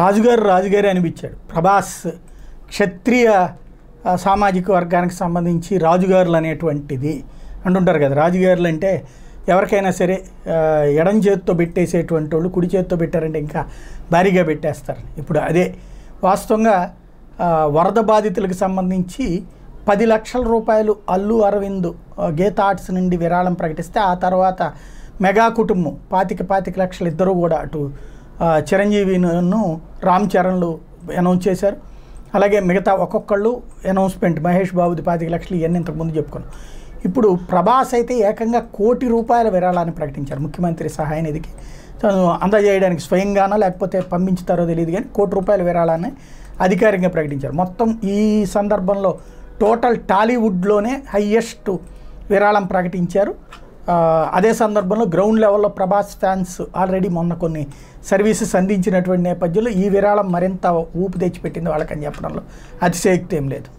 రాజుగారు రాజుగారి అనిపించాడు ప్రభాస్ క్షత్రియ సామాజిక వర్గానికి సంబంధించి రాజుగారులు అనేటువంటిది అంటుంటారు కదా రాజుగారులు అంటే ఎవరికైనా సరే ఎడం చేతితో పెట్టేసేటువంటి వాళ్ళు కుడి చేతితో పెట్టారంటే ఇంకా భారీగా పెట్టేస్తారు ఇప్పుడు అదే వాస్తవంగా వరద బాధితులకు సంబంధించి పది లక్షల రూపాయలు అల్లు అరవింద్ గీత ఆర్ట్స్ నుండి విరాళం ప్రకటిస్తే ఆ తర్వాత మెగా కుటుంబం పాతిక పాతిక లక్షలు ఇద్దరు కూడా అటు చిరంజీవిను రామ్ చరణ్లు అనౌన్స్ చేశారు అలాగే మిగతా ఒక్కొక్కళ్ళు అనౌన్స్మెంట్ మహేష్ బాబుది పాతిక లక్షలు ఇవన్నీ ఇంతకుముందు చెప్పుకున్నాం ఇప్పుడు ప్రభాస్ అయితే ఏకంగా కోటి రూపాయల విరాళాన్ని ప్రకటించారు ముఖ్యమంత్రి సహాయ నిధికి తను అందజేయడానికి స్వయంగానో లేకపోతే పంపించుతారో తెలియదు కానీ కోటి రూపాయల విరాళాన్ని అధికారికంగా ప్రకటించారు మొత్తం ఈ సందర్భంలో టోటల్ టాలీవుడ్లోనే హయ్యెస్ట్ విరాళం ప్రకటించారు అదే సందర్భంలో గ్రౌండ్ లెవెల్లో ప్రభాస్ ఫ్యాన్స్ ఆల్రెడీ మొన్న కొన్ని సర్వీసెస్ అందించినటువంటి నేపథ్యంలో ఈ విరాళం మరింత ఊపు తెచ్చిపెట్టింది వాళ్ళకని చెప్పడంలో అతిశయక్తి ఏం లేదు